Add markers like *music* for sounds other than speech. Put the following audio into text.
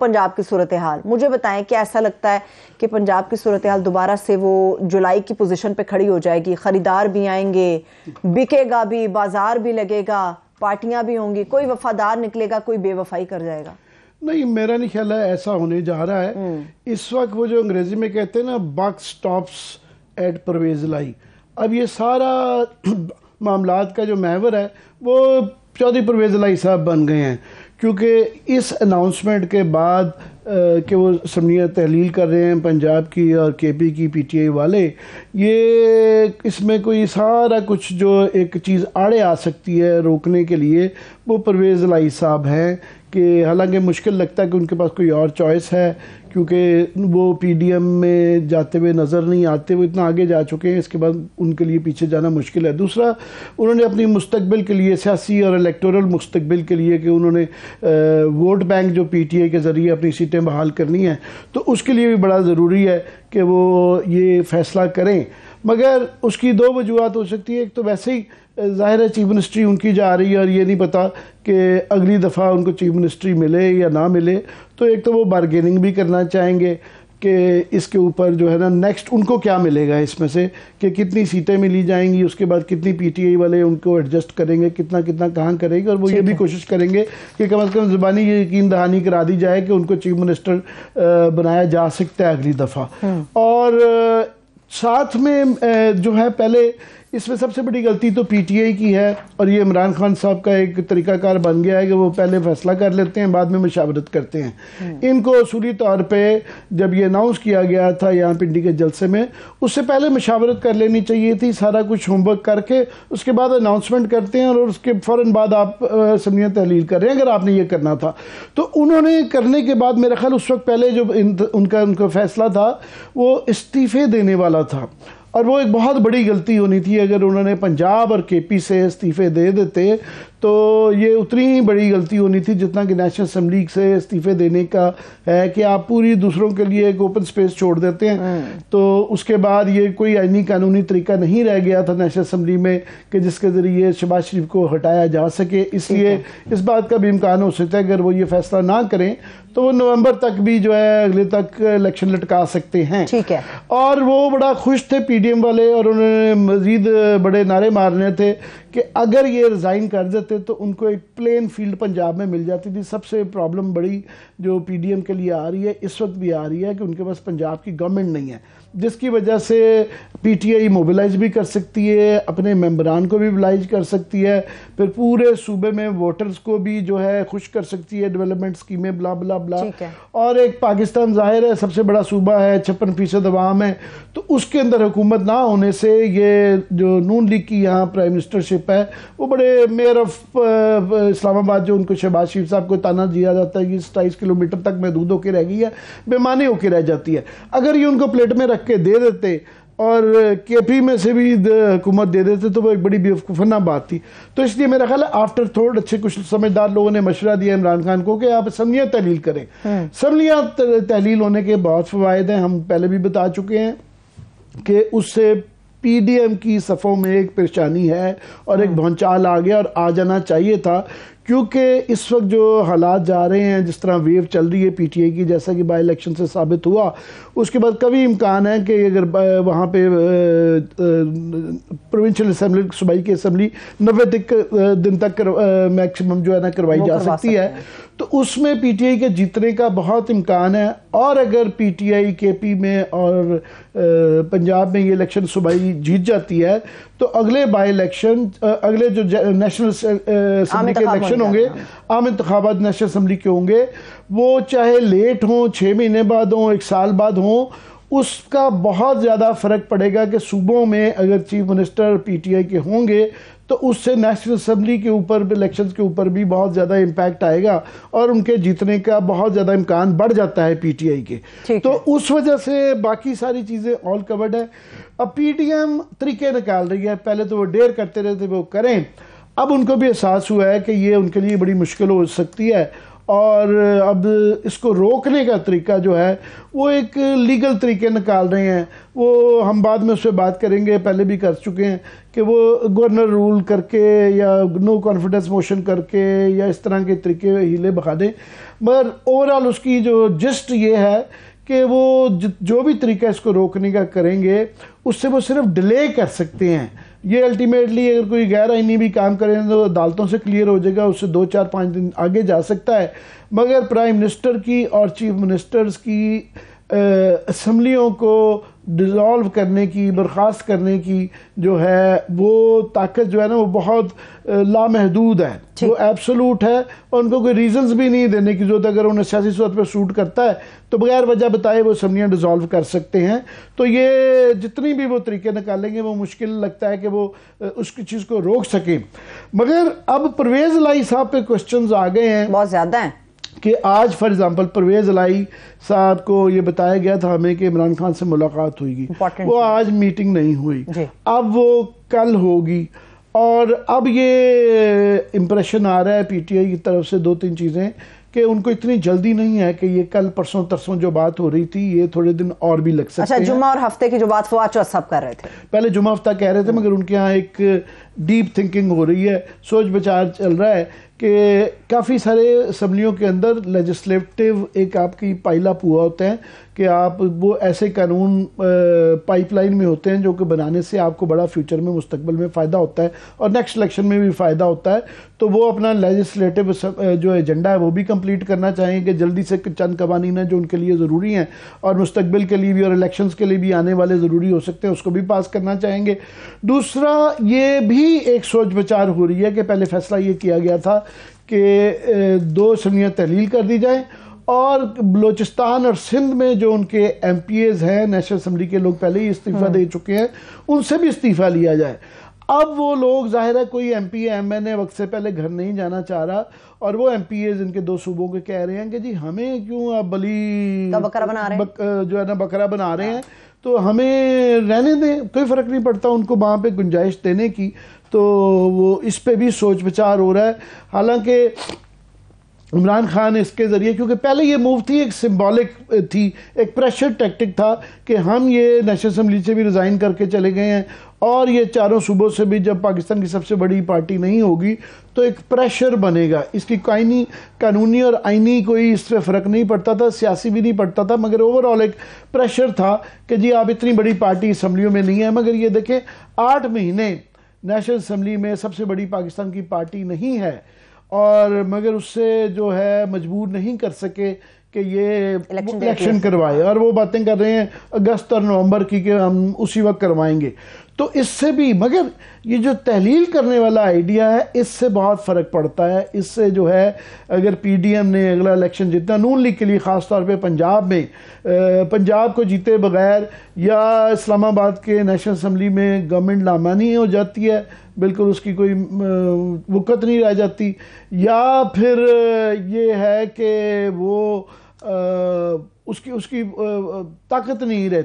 पंजाब की सूरत हाल मुझे बताएं कि ऐसा लगता है कि पंजाब की सूरत हाल दोबारा से वो जुलाई की पोजीशन पे खड़ी हो जाएगी खरीदार भी आएंगे बिकेगा भी बाजार भी लगेगा पार्टियां भी होंगी कोई वफादार निकलेगा कोई बेवफाई कर जाएगा नहीं मेरा नहीं ख्याल है ऐसा होने जा रहा है हम्म। इस वक्त वो जो अंग्रेजी में कहते हैं ना बक स्टॉप्स एट परवेज लाई अब ये सारा *clears throat* मामला का जो मैवर है वो चौधरी परवेज लाई साहब बन गए हैं क्योंकि इस अनाउंसमेंट के बाद कि वो समनिया तहलील कर रहे हैं पंजाब की और के पी की पी टी आई वाले ये इसमें कोई सारा कुछ जो एक चीज़ आड़े आ सकती है रोकने के लिए वो परवेज़ लाई साहब हैं कि हालांकि मुश्किल लगता है कि उनके पास कोई और चॉइस है क्योंकि वो पीडीएम में जाते हुए नज़र नहीं आते वो इतना आगे जा चुके हैं इसके बाद उनके लिए पीछे जाना मुश्किल है दूसरा उन्होंने अपनी मुस्तबिल के लिए सियासी और इलेक्टोरल मुस्तबिल के लिए कि उन्होंने वोट बैंक जो पीटीए के ज़रिए अपनी सीटें बहाल करनी है तो उसके लिए भी बड़ा ज़रूरी है कि वो ये फैसला करें मगर उसकी दो वजूहत हो सकती है एक तो वैसे ही ज़ाहिर है चीफ मिनिस्ट्री उनकी जा रही है और ये नहीं पता कि अगली दफ़ा उनको चीफ मिनिस्ट्री मिले या ना मिले तो एक तो वो बारगेनिंग भी करना चाहेंगे कि इसके ऊपर जो है ना नेक्स्ट उनको क्या मिलेगा इसमें से कि कितनी सीटें मिली जाएंगी उसके बाद कितनी पीटीआई वाले उनको एडजस्ट करेंगे कितना कितना कहाँ करेंगे और वो ये भी कोशिश करेंगे कि कम अज़ कम जबानी ये यकीन दहानी करा दी जाए कि उनको चीफ मिनिस्टर बनाया जा सकता है अगली दफ़ा हम्म। और साथ में जो है पहले इसमें सबसे बड़ी गलती तो पीटीआई की है और ये इमरान खान साहब का एक तरीकाकार बन गया है कि वो पहले फैसला कर लेते हैं बाद में मशावरत करते हैं हम्म। इनको असूली तौर पे जब ये अनाउंस किया गया था यहाँ पिंडी के जलसे में उससे पहले मशावरत कर लेनी चाहिए थी सारा कुछ होमवर्क करके उसके बाद अनाउंसमेंट करते हैं और उसके फ़ौर बाद आप समझिए तहलील कर रहे हैं अगर आपने ये करना था तो उन्होंने करने के बाद मेरा ख्याल उस वक्त पहले जो उनका उनका फैसला था वो इस्तीफ़े देने वाला था और वो एक बहुत बड़ी गलती होनी थी अगर उन्होंने पंजाब और केपी से इस्तीफे दे देते तो ये उतनी ही बड़ी गलती होनी थी जितना कि नेशनल असम्बली से इस्तीफे देने का है कि आप पूरी दूसरों के लिए एक ओपन स्पेस छोड़ देते हैं हाँ। तो उसके बाद ये कोई आइनी कानूनी तरीका नहीं रह गया था नेशनल असम्बली में कि जिसके ज़रिए शबाज शरीफ को हटाया जा सके इसलिए इस बात का भी इम्कान हो सकता है अगर वो ये फैसला ना करें तो वो नवंबर तक भी जो है अगले तक इलेक्शन लटका सकते हैं ठीक है और वो बड़ा खुश थे पीडीएम वाले और उन्होंने मजीद बड़े नारे मारने थे कि अगर ये रिज़ाइन कर देते करते तो उनको एक प्लेन फील्ड पंजाब में मिल जाती थी सबसे प्रॉब्लम बड़ी जो पीडीएम के लिए आ रही है इस वक्त भी आ रही है कि उनके पास पंजाब की गवर्नमेंट नहीं है जिसकी वजह से पीटीआई मोबिलाइज भी कर सकती है अपने मेम्बरान को भी मोबिलाइज कर सकती है फिर पूरे सूबे में वोटर्स को भी जो है खुश कर सकती है डेवलपमेंट स्कीमें बुला बुला बुला और एक पाकिस्तान जाहिर है सबसे बड़ा सूबा है छप्पन फीसद अवाम है तो उसके अंदर हुकूमत ना होने से ये जो नून लीग की यहाँ प्राइम मिनिस्टरशिप है वो बड़े mayor of uh, uh, Islamabad जो उनको शहबाज शरीफ साहब को ताना दिया जाता है कि सताईस किलोमीटर तक महदूद होकर रह गई है बेमानी होकर रह जाती है अगर ये उनको प्लेट में रख रख के दे देते और केपी में से भी हुकूमत दे देते तो वो एक बड़ी बेवकूफना बात थी तो इसलिए मेरा ख्याल है आफ्टर थॉट अच्छे कुछ समझदार लोगों ने मशवरा दिया इमरान खान को कि आप समलियाँ तहलील करें हम्म। समलियाँ तहलील होने के बहुत फ़वाद हैं हम पहले भी बता चुके हैं कि उससे पीडीएम की सफ़ों में एक परेशानी है और एक हम्म। भौचाल आ गया और आ जाना चाहिए था क्योंकि इस वक्त जो हालात जा रहे हैं जिस तरह वेव चल रही है पीटीए की जैसा कि बाई इलेक्शन से साबित हुआ उसके बाद कभी इम्कान है कि अगर वहाँ पे प्रोविंशियल असम्बली सूबाई की असम्बली नब्बे तक दिन तक मैक्सिमम जो है ना करवाई जा सकती है तो उसमें पीटीआई के जीतने का बहुत इम्कान है और अगर पीटीआई केपी में और पंजाब में ये इलेक्शन सूबाई जीत जाती है तो अगले बाई इलेक्शन अगले जो नेशनल असम्बली के इलेक्शन होंगे हाँ। आम इंतबात नेशनल असम्बली के होंगे वो चाहे लेट हों छः महीने बाद हों एक साल बाद हों उसका बहुत ज़्यादा फ़र्क पड़ेगा कि सूबों में अगर चीफ मिनिस्टर पीटीआई के होंगे तो उससे नेशनल असम्बली के ऊपर इलेक्शन के ऊपर भी बहुत ज़्यादा इम्पैक्ट आएगा और उनके जीतने का बहुत ज़्यादा इम्कान बढ़ जाता है पी के तो उस वजह से बाकी सारी चीज़ें ऑल कवर्ड है अब पीटीएम तरीके निकाल रही है पहले तो वो डेयर करते रहे थे वो करें अब उनको भी एहसास हुआ है कि ये उनके लिए बड़ी मुश्किल हो सकती है और अब इसको रोकने का तरीका जो है वो एक लीगल तरीके निकाल रहे हैं वो हम बाद में उस पर बात करेंगे पहले भी कर चुके हैं कि वो गवर्नर रूल करके या नो कॉन्फिडेंस मोशन करके या इस तरह के तरीके हीले बखा दें मगर ओवरऑल उसकी जो जस्ट ये है कि वो जो भी तरीका इसको रोकने का करेंगे उससे वो सिर्फ डिले कर सकते हैं ये अल्टीमेटली अगर कोई गैर आइनी भी काम करे तो अदालतों से क्लियर हो जाएगा उससे दो चार पाँच दिन आगे जा सकता है मगर प्राइम मिनिस्टर की और चीफ मिनिस्टर्स की असम्बलियों को डिज़ोल्व करने की बर्खास्त करने की जो है वो ताकत जो है ना वो बहुत लामहदूद है वो एब्सोलूट है और उनको कोई रीजंस भी नहीं देने की जरूरत अगर उन्हें सियासी सूरत पर सूट करता है तो बगैर वजह बताए वो असम्बलियाँ डिज़ोल्व कर सकते हैं तो ये जितनी भी वो तरीके निकालेंगे वो मुश्किल लगता है कि वो उसकी चीज़ को रोक सकें मगर अब परवेज़ लाई साहब पे क्वेश्चन आ गए हैं बहुत ज़्यादा हैं कि आज फॉर एग्जांपल परवेज लाई साहब को ये बताया गया था हमें कि इमरान खान से मुलाकात होगी वो आज मीटिंग नहीं हुई अब वो कल होगी और अब ये इम्प्रेशन आ रहा है पीटीआई की तरफ से दो तीन चीज़ें कि उनको इतनी जल्दी नहीं है कि ये कल परसों तरसों जो बात हो रही थी ये थोड़े दिन और भी लग सकते अच्छा जुमा और हफ्ते की जो बात वो आज सब कर रहे थे पहले जुमा हफ्ता कह रहे थे मगर उनके यहाँ एक डीप थिंकिंग हो रही है सोच विचार चल रहा है कि काफ़ी सारे असम्बलियों के अंदर लेजिस्लेटिव एक आपकी पाइलअप हुआ होता है कि आप वो ऐसे कानून पाइपलाइन में होते हैं जो कि बनाने से आपको बड़ा फ्यूचर में मुस्तकबल में फ़ायदा होता है और नेक्स्ट इलेक्शन में भी फ़ायदा होता है तो वो अपना लेजिस्लेटिव जो एजेंडा है वो भी कम्प्लीट करना चाहेंगे कि जल्दी से चंद कवानीन है जो उनके लिए ज़रूरी हैं और मुस्तबिल के लिए भी और इलेक्शन के लिए भी आने वाले ज़रूरी हो सकते हैं उसको भी पास करना चाहेंगे दूसरा ये भी एक सोच विचार हो रही है कि पहले फैसला ये किया गया था के दो समियाँ तहलील कर दी जाए और बलोचिस्तान और सिंध में जो उनके एम पी एज़ हैं नेशनल असम्बली के लोग पहले ही इस्तीफ़ा हम्म। दे चुके हैं उनसे भी इस्तीफ़ा लिया जाए अब वो लोग जाहिर है कोई M P M N A वक्त से पहले घर नहीं जाना चाह रहा और वो एम पी ए जिनके दो सूबों के कह रहे हैं कि जी हमें क्यों अब बली तो बकरा बना रहे बक, जो है ना बकरा बना रहे हैं तो हमें रहने दें कोई फ़र्क नहीं पड़ता उनको वहाँ पे गुंजाइश देने की तो वो इस पे भी सोच विचार हो रहा है हालांकि इमरान खान इसके ज़रिए क्योंकि पहले ये मूव थी एक सिम्बॉलिक थी एक प्रेशर टैक्टिक था कि हम ये नेशनल असम्बली से भी रिज़ाइन करके चले गए हैं और ये चारों सूबों से भी जब पाकिस्तान की सबसे बड़ी पार्टी नहीं होगी तो एक प्रेशर बनेगा इसकी कायनी कानूनी और आइनी कोई इस पर फ़र्क नहीं पड़ता था सियासी भी नहीं पड़ता था मगर ओवरऑल एक प्रेशर था कि जी आप इतनी बड़ी पार्टी असम्बलियों में नहीं है मगर ये देखें आठ महीने नेशनल असम्बली में सबसे बड़ी पाकिस्तान की पार्टी नहीं है और मगर उससे जो है मजबूर नहीं कर सके कि ये इलेक्शन करवाए और वो बातें कर रहे हैं अगस्त और नवंबर की कि हम उसी वक्त करवाएंगे तो इससे भी मगर ये जो तहलील करने वाला आइडिया है इससे बहुत फ़र्क पड़ता है इससे जो है अगर पीडीएम ने अगला इलेक्शन जीतना नून लीग के लिए ख़ास तौर पे पंजाब में पंजाब को जीते बगैर या इस्लामाबाद के नेशनल असम्बली में गवर्नमेंट लामानी हो जाती है बिल्कुल उसकी कोई वक्त नहीं रह जाती या फिर ये है कि वो उसकी उसकी ताकत नहीं रहती